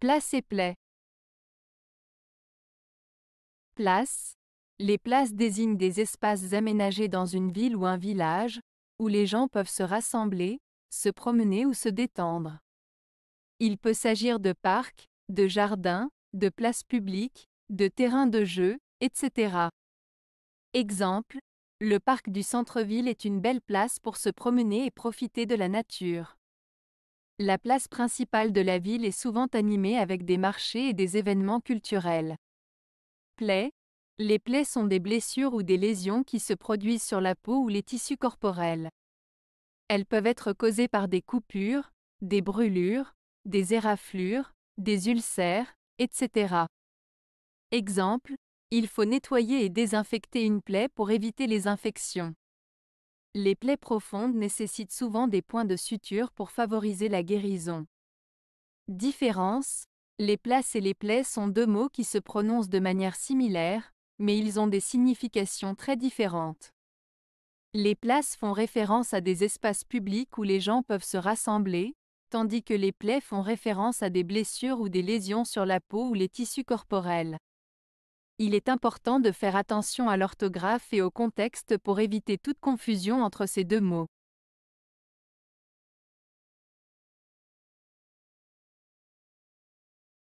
Place et plaies Place. Les places désignent des espaces aménagés dans une ville ou un village, où les gens peuvent se rassembler, se promener ou se détendre. Il peut s'agir de parcs, de jardins, de places publiques, de terrains de jeu, etc. Exemple, le parc du centre-ville est une belle place pour se promener et profiter de la nature. La place principale de la ville est souvent animée avec des marchés et des événements culturels. Plaies. Les plaies sont des blessures ou des lésions qui se produisent sur la peau ou les tissus corporels. Elles peuvent être causées par des coupures, des brûlures, des éraflures, des ulcères, etc. Exemple, il faut nettoyer et désinfecter une plaie pour éviter les infections. Les plaies profondes nécessitent souvent des points de suture pour favoriser la guérison. Différence Les places et les plaies sont deux mots qui se prononcent de manière similaire, mais ils ont des significations très différentes. Les places font référence à des espaces publics où les gens peuvent se rassembler, tandis que les plaies font référence à des blessures ou des lésions sur la peau ou les tissus corporels. Il est important de faire attention à l'orthographe et au contexte pour éviter toute confusion entre ces deux mots.